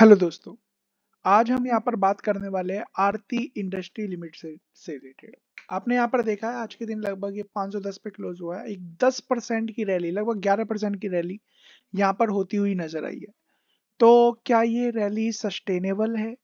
hello दोस्तों आज हम यहाँ पर बात करने वाले हैं आरती इंडस्ट्री लिमिट से से रिलेटेड आपने यहाँ पर देखा है आज के दिन लगभग ये 510 पे क्लोज हुआ है एक 10 परसेंट की रैली लगभग 11 परसेंट की रैली यहाँ पर होती हुई नजर आई है तो क्या ये रैली सस्टेनेबल है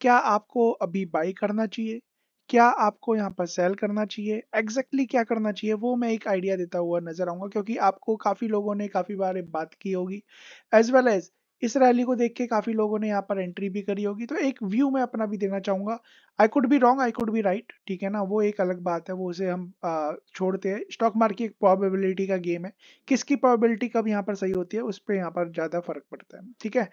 क्या आपको अभी बाई करना चाहिए क्या आपको यहाँ पर सेल करना चाहिए एग्जैक्टली exactly क्या करना चाहिए वो मैं एक आइडिया देता हुआ नजर आऊंगा क्योंकि आपको काफी लोगों ने काफी बार बात की होगी एज वेल एज इस रैली को देख के काफी लोगों ने यहाँ पर एंट्री भी करी होगी तो एक व्यू मैं अपना भी देना चाहूंगा I could be wrong I could be right ठीक है ना वो एक अलग बात है वो उसे हम आ, छोड़ते हैं स्टॉक मार्केट एक प्रोबेबिलिटी का गेम है किसकी प्रोबेबिलिटी कब यहाँ पर सही होती है उस पर यहाँ पर ज़्यादा फर्क पड़ता है ठीक है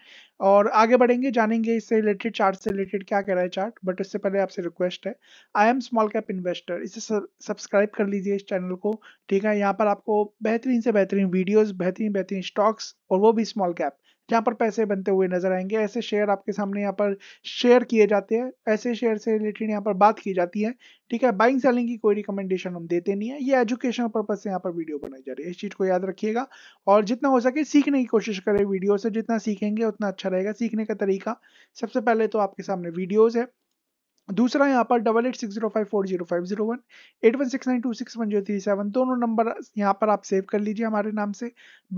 और आगे बढ़ेंगे जानेंगे इससे रिलेटेड चार्ट से रिलेटेड क्या कह रहा है चार्ट बट इससे पहले आपसे रिक्वेस्ट है I am small cap investor इसे सब्सक्राइब कर लीजिए इस चैनल को ठीक है यहाँ पर आपको बेहतरीन से बेहतरीन वीडियोज़ बेहतरीन बेहतरीन स्टॉक्स और वो भी स्मॉल कैप जहाँ पर पैसे बनते हुए नजर आएंगे ऐसे शेयर आपके सामने यहाँ पर शेयर किए जाते हैं ऐसे शेयर से रिलेटेड यहाँ पर बात की जाती है ठीक है बाइंग सेलिंग की कोई रिकमेंडेशन हम देते नहीं है ये एजुकेशन पर्पज से यहाँ पर वीडियो बनाई जा रही है इस चीज़ को याद रखिएगा और जितना हो सके सीखने की कोशिश करें वीडियो से जितना सीखेंगे उतना अच्छा रहेगा सीखने का तरीका सबसे पहले तो आपके सामने वीडियोज़ है दूसरा यहाँ पर double eight six zero five four zero five zero one eight one six nine two six one zero three seven दोनों नंबर यहाँ पर आप सेव कर लीजिए हमारे नाम से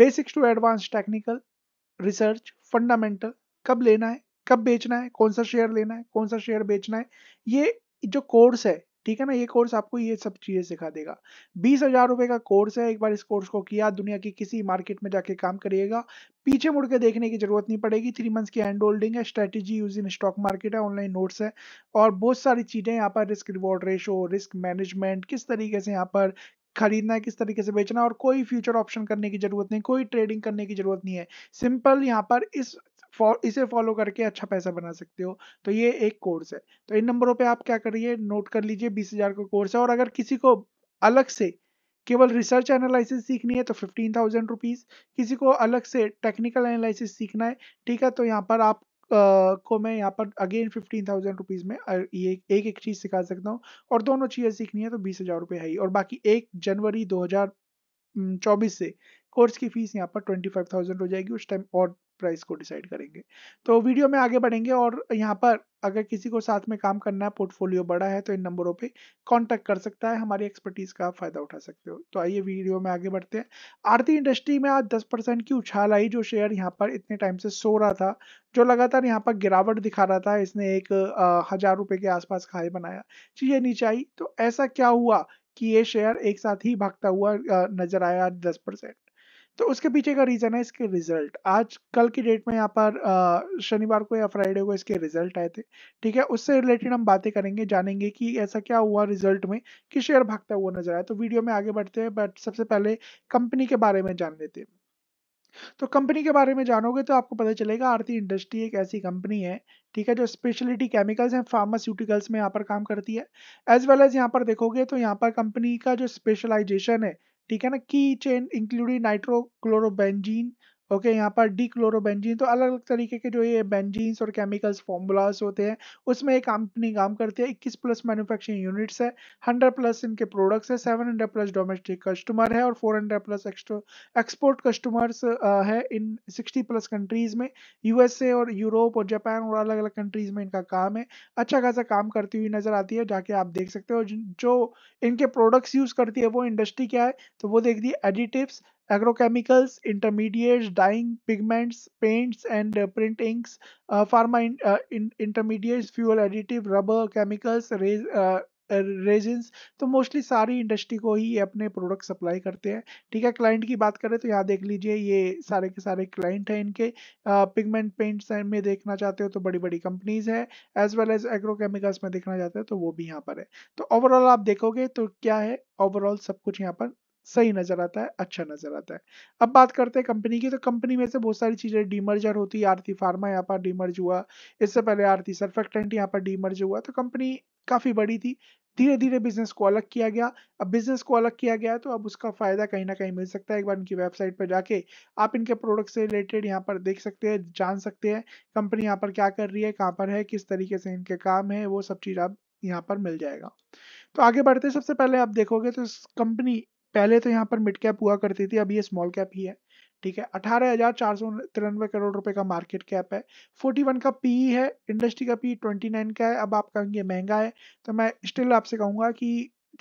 basics to advance technical research fundamental कब लेना है कब बेचना है कौन सा शेयर लेना है कौन सा शेयर बेचना है ये जो कोर्स है ठीक है ना ये कोर्स आपको ये सब चीज़ें सिखा देगा बीस हजार रुपए का कोर्स है एक बार इस कोर्स को किया दुनिया की किसी मार्केट में जाके काम करिएगा पीछे मुड़ के देखने की जरूरत नहीं पड़ेगी थ्री मंथ्स की हैंड होल्डिंग है strategy use in stock market है ऑनलाइन नोट्स है और बहुत सारी चीज़ें यहाँ पर risk reward ratio risk management किस तरीके से यहाँ पर खरीदना है किस तरीके से बेचना है और कोई फ्यूचर ऑप्शन करने की जरूरत नहीं कोई ट्रेडिंग करने की जरूरत नहीं है सिंपल यहाँ पर इस इसे फॉलो करके अच्छा पैसा बना सकते हो तो ये एक कोर्स है तो इन नंबरों पे आप क्या करिए नोट कर लीजिए बीस हजार का कोर्स है और अगर किसी को अलग से केवल रिसर्च एनालिसिस सीखनी है तो फिफ्टीन थाउजेंड रुपीज़ किसी को अलग से टेक्निकल एनालिसिस सीखना है ठीक है तो यहाँ पर आप को मैं यहाँ पर अगेन फिफ्टीन थाउजेंड रुपीज़ में ये एक एक चीज़ सिखा सकता हूँ और दोनों चीज़ें सीखनी है तो बीस हज़ार रुपये है ही और बाकी एक जनवरी दो हज़ार चौबीस से कोर्स की फीस यहाँ पर ट्वेंटी फाइव थाउजेंड हो जाएगी उस टाइम और प्राइस को डिसाइड करेंगे तो वीडियो में आगे बढ़ेंगे और यहाँ पर अगर किसी को साथ में काम करना है पोर्टफोलियो बड़ा है तो इन नंबरों पे कांटेक्ट कर सकता है हमारी एक्सपर्टीज का फायदा उठा सकते हो तो आइए वीडियो में आगे बढ़ते हैं आरती इंडस्ट्री में आज 10 परसेंट की उछाल आई जो शेयर यहाँ पर इतने टाइम से सो रहा था जो लगातार यहाँ पर गिरावट दिखा रहा था इसने एक हजार रुपए के आसपास खाए बनाया चीजें नीचे आई तो ऐसा क्या हुआ कि ये शेयर एक साथ ही भागता हुआ नजर आया दस परसेंट तो उसके पीछे का रीजन है इसके रिजल्ट आज कल की डेट में यहाँ पर शनिवार को या फ्राइडे को इसके रिजल्ट आए थे ठीक है उससे रिलेटेड हम बातें करेंगे जानेंगे कि ऐसा क्या हुआ रिजल्ट में कि शेयर भागता हुआ नजर आया तो वीडियो में आगे बढ़ते हैं बट सबसे पहले कंपनी के बारे में जान लेते हैं तो कंपनी के बारे में जानोगे तो आपको पता चलेगा आरती इंडस्ट्री एक ऐसी कंपनी है ठीक है जो स्पेशलिटी केमिकल्स एंड फार्मास्यूटिकल्स में यहाँ पर काम करती है एज वेल एज यहाँ पर देखोगे तो यहाँ पर कंपनी का जो स्पेशलाइजेशन है taken a key chain including nitrochlorobenzene, okay यहाँ पर डी क्लोरोबेंजीन तो अलग अलग तरीके के जो ये बेंजीन्स और केमिकल्स फॉर्मूलाज होते हैं उसमें एक कंपनी काम करती है इक्कीस प्लस मैन्युफैक्चरिंग यूनिट्स है हंड्रेड प्लस इनके प्रोडक्ट्स है seven hundred plus domestic customer है और four hundred plus export customers है इन सिक्सटी प्लस कंट्रीज में यूएसए और यूरोप और जापान और अलग अलग कंट्रीज में इनका काम है अच्छा खासा काम करती हुई नजर आती है जाके आप देख सकते हो जो इनके प्रोडक्ट्स यूज करती है वो इंडस्ट्री क्या है तो वो देख दिए additives agrochemicals, intermediates, dyeing, pigments, paints and uh, print inks, uh, pharma in, uh, in intermediates, fuel additive, rubber, chemicals, uh, resins uh, तो मोस्टली सारी इंडस्ट्री को ही अपने प्रोडक्ट सप्लाई करते हैं ठीक है क्लाइंट की बात करें तो यहाँ देख लीजिए ये सारे के सारे क्लाइंट हैं इनके पिगमेंट पेंट्स में देखना चाहते हो तो बड़ी बड़ी कंपनीज है एज वेल एज एग्रोकेमिकल्स में देखना चाहते हो तो वो भी यहाँ पर है तो ओवरऑल आप देखोगे तो क्या है ओवरऑल सब कुछ यहाँ पर सही नजर आता है अच्छा नजर आता है अब बात करते हैं कंपनी की तो कंपनी में से बहुत सारी चीजें डीमर्जर होती है आरती फार्मा यहाँ पर डीमर्ज हुआ इससे पहले आरती सर्फेक्टेंट यहाँ पर डीमर्ज हुआ तो कंपनी काफी बड़ी थी धीरे धीरे बिजनेस को अलग किया गया अब बिजनेस को अलग किया गया तो अब उसका फायदा कहीं ना कहीं मिल सकता है एक बार इनकी वेबसाइट पर जाके आप इनके प्रोडक्ट से रिलेटेड यहाँ पर देख सकते हैं जान सकते हैं कंपनी यहाँ पर क्या कर रही है कहाँ पर है किस तरीके से इनके काम है वो सब चीज आप यहाँ पर मिल जाएगा तो आगे बढ़ते सबसे पहले आप देखोगे तो कंपनी पहले तो यहाँ पर मिड कैप हुआ करती थी अब ये स्मॉल कैप ही है ठीक है अठारह हजार चार सौ तिरानवे करोड़ रुपए का मार्केट कैप है फोर्टी वन का पीई e है इंडस्ट्री का पी नाइन e का है अब आप कहेंगे महंगा है तो मैं स्टिल आपसे कहूंगा कि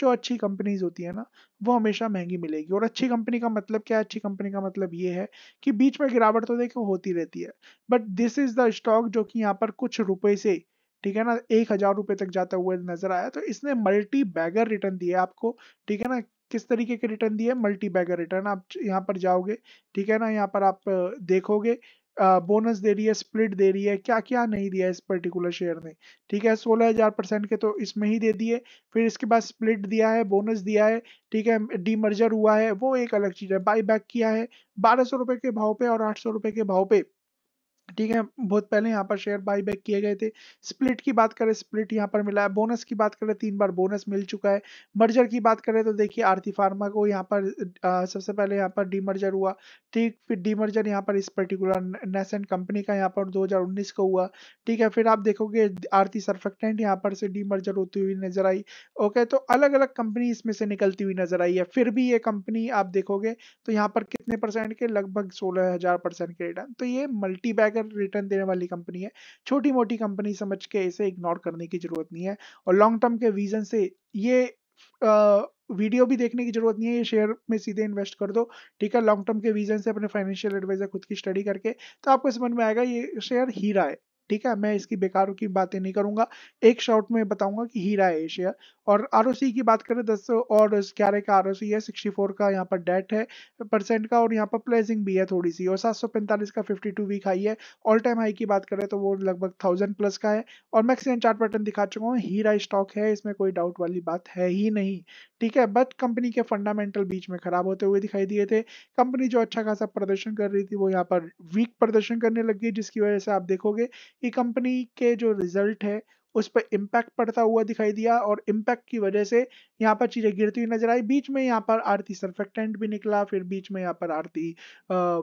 जो अच्छी कंपनीज होती है ना वो हमेशा महंगी मिलेगी और अच्छी कंपनी का मतलब क्या है अच्छी कंपनी का मतलब ये है कि बीच में गिरावट तो देखो होती रहती है but this is the stock जो कि यहाँ पर कुछ रुपए से ठीक है ना एक हजार रुपए तक जाता हुआ नजर आया तो इसने मल्टी बैगर रिटर्न दिया आपको ठीक है ना किस तरीके के रिटर्न दिए मल्टी बैगर रिटर्न आप यहाँ पर जाओगे ठीक है ना यहाँ पर आप देखोगे बोनस दे रही है स्प्लिट दे रही है क्या क्या नहीं दिया इस पर्टिकुलर शेयर ने ठीक है सोलह हजार परसेंट के तो इसमें ही दे दिए फिर इसके बाद स्प्लिट दिया है बोनस दिया है ठीक है डीमर्जर हुआ है वो एक अलग चीज़ है बाई बैक किया है बारह सौ रुपए के भाव पे और आठ सौ रुपए के भाव पे ठीक है बहुत पहले यहाँ पर शेयर बाई बैक किए गए थे स्प्लिट की बात करें स्प्लिट यहाँ पर मिला है बोनस की बात करें तीन बार बोनस मिल चुका है मर्जर की बात करें तो देखिए आरती फार्मा को यहाँ पर आ, सबसे पहले यहाँ पर डी मर्जर हुआ ठीक फिर डी मर्जर यहाँ पर इस पर्टिकुलर नेसेंट कंपनी का यहाँ पर दो का हुआ ठीक है फिर आप देखोगे आरती सरफेक्टेंट यहाँ पर से डी मर्जर होती हुई नजर आई ओके तो अलग अलग कंपनी इसमें से निकलती हुई नजर आई है फिर भी ये कंपनी आप देखोगे तो यहाँ पर कितने परसेंट के लगभग सोलह परसेंट के रिटर्न तो ये मल्टी बैगर अगर रिटर्न देने वाली कंपनी है छोटी मोटी कंपनी समझ के इसे इग्नोर करने की जरूरत नहीं है और लॉन्ग टर्म के विजन से ये वीडियो भी देखने की जरूरत नहीं है ये शेयर में सीधे इन्वेस्ट कर दो ठीक है लॉन्ग टर्म के विजन से अपने फाइनेंशियल एडवाइजर खुद की स्टडी करके तो आपको समझ में आएगा ये शेयर हीरा है ठीक है मैं इसकी बेकारों की बातें नहीं करूंगा एक शॉर्ट में बताऊंगा कि हीरा है एशिया और आर की बात करें दस और ग्यारह का आर है सिक्सटी का यहाँ पर डेट है परसेंट का और यहाँ पर प्लेसिंग भी है थोड़ी सी और सात का फिफ्टी वीक हाई है ऑल टाइम हाई की बात करें तो वो लगभग थाउजेंड प्लस का है और मैक्सिमम चार्ट पैटर्न दिखा चुका हूँ हीरा स्टॉक है इसमें कोई डाउट वाली बात है ही नहीं ठीक है बट कंपनी के फंडामेंटल बीच में खराब होते हुए दिखाई दिए थे कंपनी जो अच्छा खासा प्रदर्शन कर रही थी वो यहाँ पर वीक प्रदर्शन करने लग गई जिसकी वजह से आप देखोगे कि कंपनी के जो रिजल्ट है उस पर इम्पैक्ट पड़ता हुआ दिखाई दिया और इम्पैक्ट की वजह से यहाँ पर चीज़ें गिरती हुई नजर आई बीच में यहाँ पर आरती सरफेक्टेंट भी निकला फिर बीच में यहाँ पर आरती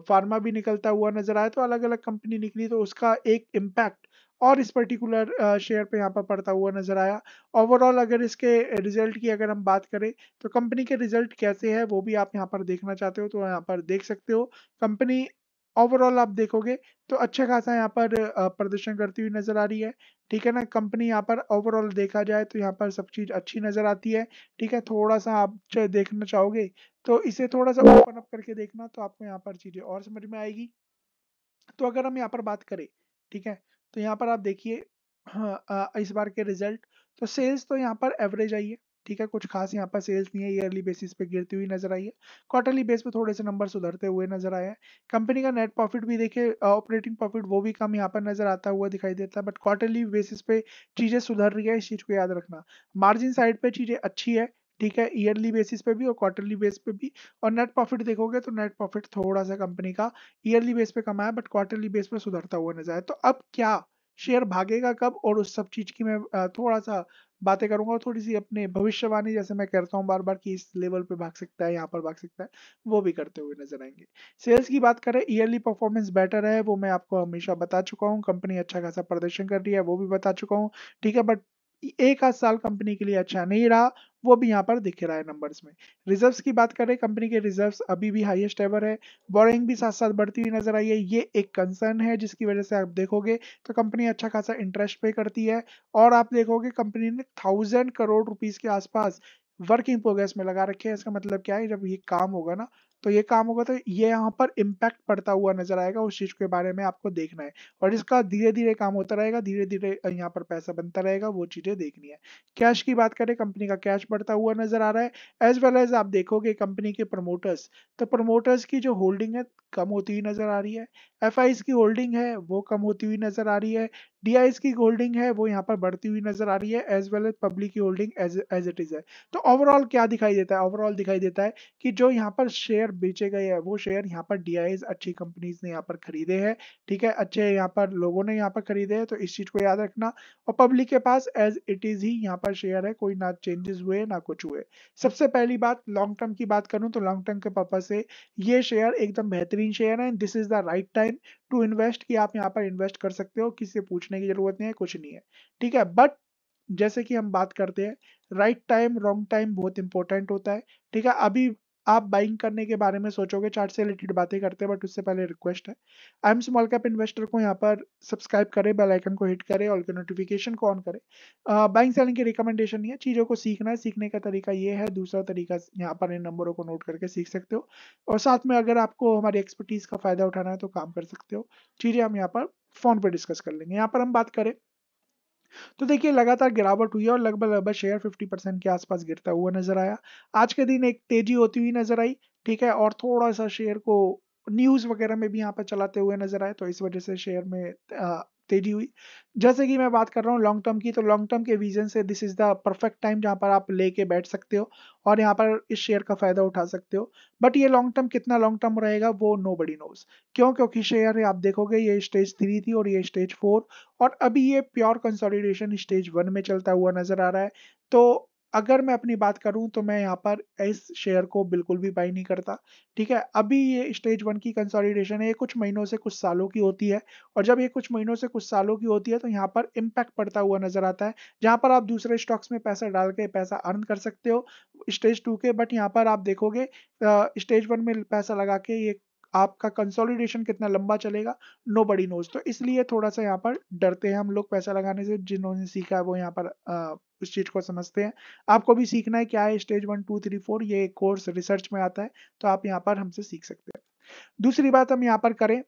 फार्मा भी निकलता हुआ नजर आया तो अलग अलग कंपनी निकली तो उसका एक इम्पैक्ट और इस पर्टिकुलर शेयर पे यहाँ पर पड़ता हुआ नजर आया ओवरऑल अगर इसके रिजल्ट की अगर हम बात करें तो कंपनी के रिजल्ट कैसे है वो भी आप यहाँ पर देखना चाहते हो तो यहाँ पर देख सकते हो कंपनी ओवरऑल आप देखोगे तो अच्छा खासा यहाँ पर प्रदर्शन करती हुई नजर आ रही है ठीक है ना कंपनी यहाँ पर ओवरऑल देखा जाए तो यहाँ पर सब चीज अच्छी नजर आती है ठीक है थोड़ा सा आप देखना चाहोगे तो इसे थोड़ा सा ओपन अप करके देखना तो आपको यहाँ पर चीजें और समझ में आएगी तो अगर हम यहाँ पर बात करें ठीक है तो यहाँ पर आप देखिए हाँ, इस बार के रिजल्ट तो सेल्स तो यहाँ पर एवरेज आई है ठीक है कुछ खास यहाँ पर सेल्स नहीं है ईयरली बेसिस पे गिरती हुई नजर आई है क्वार्टरली बेस पे थोड़े से नंबर सुधरते हुए नजर आए हैं कंपनी का नेट प्रॉफिट भी देखे ऑपरेटिंग प्रॉफिट वो भी कम यहाँ पर नजर आता हुआ दिखाई देता है बट क्वार्टरली बेसिस पे चीजें सुधर रही है इस चीज को याद रखना मार्जिन साइड पे चीजें अच्छी है ठीक है ईयरली बेसिस पे भी और क्वार्टरली बेस पे भी और नेट प्रॉफिट देखोगे तो नेट प्रॉफिट थोड़ा सा कंपनी का ईयरली बेस पे कमाया बट क्वार्टरली बेस पे सुधरता हुआ नजर आया तो अब क्या शेयर भागेगा कब और उस सब चीज की मैं थोड़ा सा बातें करूंगा और थोड़ी सी अपने भविष्यवाणी जैसे मैं करता हूँ बार बार कि इस लेवल पे भाग सकता है यहाँ पर भाग सकता है वो भी करते हुए नजर आएंगे सेल्स की बात करें ईयरली परफॉर्मेंस बेटर है वो मैं आपको हमेशा बता चुका हूँ कंपनी अच्छा खासा प्रदर्शन कर रही है वो भी बता चुका हूँ ठीक है बट एक आध साल कंपनी के लिए अच्छा नहीं रहा वो भी यहाँ पर दिख रहा है नंबर्स में रिजर्व्स की बात करें कंपनी के रिजर्व्स अभी भी हाईएस्ट एवर है बोरिंग भी साथ साथ बढ़ती हुई नजर आई है ये एक कंसर्न है जिसकी वजह से आप देखोगे तो कंपनी अच्छा खासा इंटरेस्ट पे करती है और आप देखोगे कंपनी ने थाउजेंड करोड़ रुपीज के आसपास वर्किंग प्रोग्रेस में लगा रखे है इसका मतलब क्या है जब ये काम होगा ना तो ये काम होगा तो ये यहाँ पर इम्पैक्ट पड़ता हुआ नजर आएगा उस चीज के बारे में आपको देखना है और इसका धीरे धीरे काम होता रहेगा धीरे धीरे यहाँ पर पैसा बनता रहेगा वो चीजें देखनी है कैश की बात करें कंपनी का कैश बढ़ता हुआ नजर आ रहा है एज वेल एज आप देखोगे कंपनी के प्रमोटर्स तो प्रमोटर्स की जो होल्डिंग है कम होती हुई नजर आ रही है एफ की होल्डिंग है वो कम होती हुई नजर आ रही है डी की होल्डिंग है वो यहाँ पर बढ़ती हुई नजर आ रही है एज वेल एज पब्लिक की holding as as it is है तो ओवरऑल क्या दिखाई देता है ओवरऑल दिखाई देता है कि जो यहाँ पर शेयर शेयर बेचे गए हैं वो शेयर यहाँ पर डी अच्छी कंपनीज ने यहाँ पर खरीदे हैं ठीक है अच्छे यहाँ पर लोगों ने यहाँ पर खरीदे हैं तो इस चीज को याद रखना और पब्लिक के पास एज इट इज ही यहाँ पर शेयर है कोई ना चेंजेस हुए ना कुछ हुए सबसे पहली बात लॉन्ग टर्म की बात करूँ तो लॉन्ग टर्म के पर्पज से ये शेयर एकदम बेहतरीन शेयर है this is the right time to invest कि आप यहाँ पर इन्वेस्ट कर सकते हो किसी पूछने की जरूरत नहीं है कुछ नहीं है ठीक है बट जैसे कि हम बात करते हैं राइट टाइम रॉन्ग टाइम बहुत इंपॉर्टेंट होता है ठीक है अभी आप बाइंग करने के बारे में सोचोगे चार्ट से रिलेटेड बातें करते हैं बट उससे पहले रिक्वेस्ट है I am small cap investor को यहाँ पर सब्सक्राइब करें बेल आइकन को हिट करें और नोटिफिकेशन को ऑन करें बाइंग सेलिंग की रिकमेंडेशन नहीं है चीज़ों को सीखना है सीखने का तरीका ये है दूसरा तरीका यहाँ पर इन नंबरों को नोट करके सीख सकते हो और साथ में अगर आपको हमारी एक्सपर्टीज़ का फ़ायदा उठाना है तो काम कर सकते हो चीज़ें हम यहाँ पर फ़ोन पर डिस्कस कर लेंगे यहाँ पर हम बात करें तो देखिए लगातार गिरावट हुई है और लगभग लगभग शेयर 50 परसेंट के आसपास गिरता हुआ नजर आया आज के दिन एक तेजी होती हुई नजर आई ठीक है और थोड़ा सा शेयर को न्यूज वगैरह में भी यहाँ पर चलाते हुए नजर आए तो इस वजह से शेयर में तेजी हुई जैसे कि मैं बात कर रहा हूँ लॉन्ग टर्म की तो लॉन्ग टर्म के विजन से this is the perfect time जहाँ पर आप लेके बैठ सकते हो और यहाँ पर इस शेयर का फायदा उठा सकते हो बट ये लॉन्ग टर्म कितना लॉन्ग टर्म रहेगा वो नो बडी नोज क्यों क्योंकि शेयर आप देखोगे ये स्टेज थ्री थी और ये स्टेज फोर और अभी ये प्योर कंसोलिडेशन स्टेज वन में चलता हुआ नजर आ रहा है तो अगर मैं अपनी बात करूं तो मैं यहाँ पर इस शेयर को बिल्कुल भी बाई नहीं करता ठीक है अभी ये स्टेज वन की कंसोलिडेशन है ये कुछ महीनों से कुछ सालों की होती है और जब ये कुछ महीनों से कुछ सालों की होती है तो यहाँ पर इम्पैक्ट पड़ता हुआ नजर आता है जहाँ पर आप दूसरे स्टॉक्स में पैसा डाल के पैसा अर्न कर सकते हो स्टेज टू के बट यहाँ पर आप देखोगे स्टेज वन में पैसा लगा के ये आपका कंसोलिडेशन कितना लंबा चलेगा नो बडी नोज तो इसलिए थोड़ा सा यहाँ पर डरते हैं हम लोग पैसा लगाने से जिन्होंने सीखा है वो यहाँ पर आ, उस चीज़ को समझते हैं आपको भी सीखना है क्या है stage one two three four ये कोर्स रिसर्च में आता है तो आप यहाँ पर हमसे सीख सकते हैं दूसरी बात हम यहाँ पर करें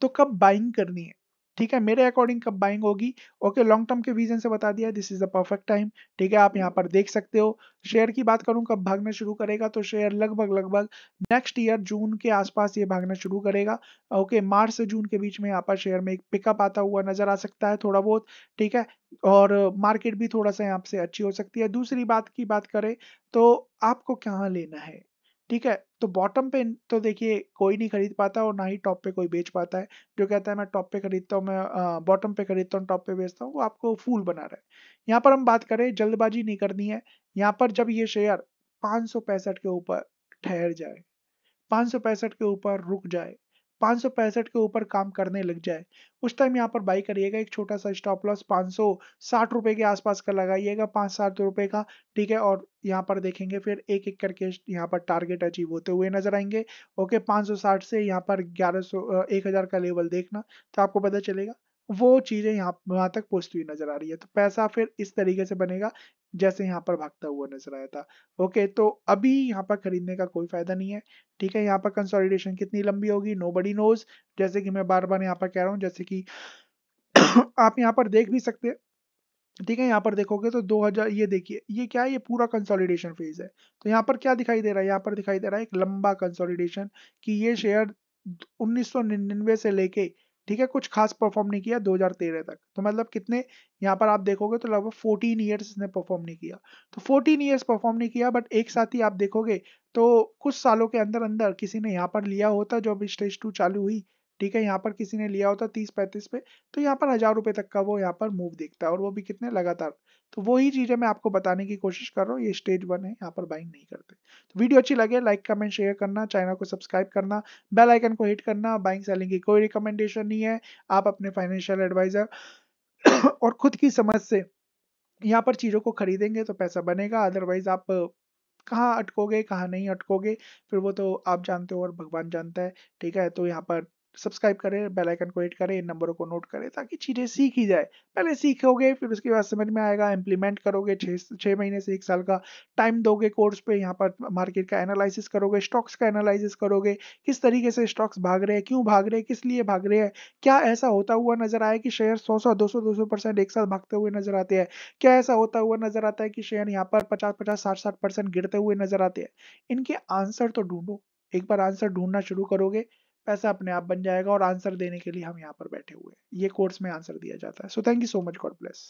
तो कब बाइंग करनी है ठीक है मेरे अकॉर्डिंग कब बाइंग होगी ओके लॉन्ग टर्म के विजन से बता दिया this is the perfect time ठीक है आप यहाँ पर देख सकते हो शेयर की बात करूँ कब भागना शुरू करेगा तो शेयर लगभग लगभग नेक्स्ट ईयर जून के आसपास ये भागना शुरू करेगा ओके मार्च से जून के बीच में यहाँ पर शेयर में एक पिकअप आता हुआ नजर आ सकता है थोड़ा बहुत ठीक है और मार्केट भी थोड़ा सा यहाँ से अच्छी हो सकती है दूसरी बात की बात करें तो आपको कहाँ लेना है ठीक है तो बॉटम पे तो देखिए कोई नहीं खरीद पाता और ना ही टॉप पे कोई बेच पाता है जो कहता है मैं टॉप पे खरीदता हूँ मैं बॉटम पे खरीदता हूँ टॉप पे बेचता हूँ वो आपको फूल बना रहा है यहाँ पर हम बात करें जल्दबाजी नहीं करनी है यहाँ पर जब ये शेयर पाँच के ऊपर ठहर जाए पाँच के ऊपर रुक जाए पाँच सौ पैंसठ के ऊपर काम करने लग जाए उस टाइम यहाँ पर बाई करिएगा एक छोटा सा स्टॉप लॉस पाँच सौ साठ के आसपास का लगाइएगा पाँच साठ रुपये का ठीक है और यहाँ पर देखेंगे फिर एक एक करके यहाँ पर टारगेट अचीव होते हुए नजर आएंगे ओके 560 से यहाँ पर 1100 1000 का लेवल देखना तो आपको पता चलेगा वो चीजें यहाँ वहां तक पहुंचती हुई नजर आ रही है तो पैसा फिर इस तरीके से बनेगा जैसे यहाँ पर भागता हुआ नजर आया था ओके तो अभी यहाँ पर खरीदने का कोई फायदा नहीं है ठीक है यहाँ पर कंसोलिडेशन कितनी लंबी होगी नो बडी नोज जैसे कि मैं बार बार यहाँ पर कह रहा हूँ जैसे कि आप यहाँ पर देख भी सकते हैं ठीक है यहाँ पर देखोगे तो 2000 ये देखिए ये क्या है ये पूरा कंसोलिडेशन फेज है तो यहाँ पर क्या दिखाई दे रहा है यहाँ पर दिखाई दे रहा है एक लंबा कंसोलिडेशन कि ये शेयर 1999 से लेके ठीक है कुछ खास परफॉर्म नहीं किया 2013 तक तो मतलब कितने यहाँ पर आप देखोगे तो लगभग 14 ईयर्स इसने परफॉर्म नहीं किया तो 14 ईयर्स परफॉर्म नहीं किया बट एक साथ ही आप देखोगे तो कुछ सालों के अंदर अंदर किसी ने यहाँ पर लिया होता जो अभी स्टेज टू चालू हुई ठीक है यहाँ पर किसी ने लिया होता तीस पैंतीस पे तो यहाँ पर हजार रुपए तक का वो यहाँ पर मूव देखता है और वो भी कितने लगातार तो वही चीजें मैं आपको बताने की कोशिश कर रहा हूँ ये स्टेज वन है यहाँ पर बाइंग नहीं करते तो वीडियो अच्छी लगे लाइक कमेंट शेयर करना चैनल को सब्सक्राइब करना बेल आइकन को हिट करना बाइंग सेलिंग की कोई रिकमेंडेशन नहीं है आप अपने फाइनेंशियल एडवाइजर और खुद की समझ से यहाँ पर चीज़ों को खरीदेंगे तो पैसा बनेगा अदरवाइज आप कहाँ अटकोगे कहाँ नहीं अटकोगे फिर वो तो आप जानते हो और भगवान जानता है ठीक है तो यहाँ पर सब्सक्राइब करें बेल आइकन को हिट करें इन नंबरों को नोट करें ताकि चीज़ें सीखी जाए पहले सीखोगे फिर उसके बाद समझ में आएगा इम्प्लीमेंट करोगे छः महीने से एक साल का टाइम दोगे कोर्स पे यहाँ पर मार्केट का एनालिसिस करोगे स्टॉक्स का एनालिसिस करोगे किस तरीके से स्टॉक्स भाग रहे हैं क्यों भाग रहे हैं किस लिए भाग रहे हैं क्या ऐसा होता हुआ नजर आया कि शेयर सौ सौ दो सौ दो सौ परसेंट एक साथ भागते हुए नजर आते हैं क्या ऐसा होता हुआ नजर आता है कि शेयर यहाँ पर पचास पचास साठ साठ परसेंट गिरते हुए नजर आते हैं इनके आंसर तो ढूंढो एक बार आंसर ढूंढना शुरू करोगे पैसा अपने आप बन जाएगा और आंसर देने के लिए हम यहाँ पर बैठे हुए हैं ये कोर्स में आंसर दिया जाता है so thank you so much God bless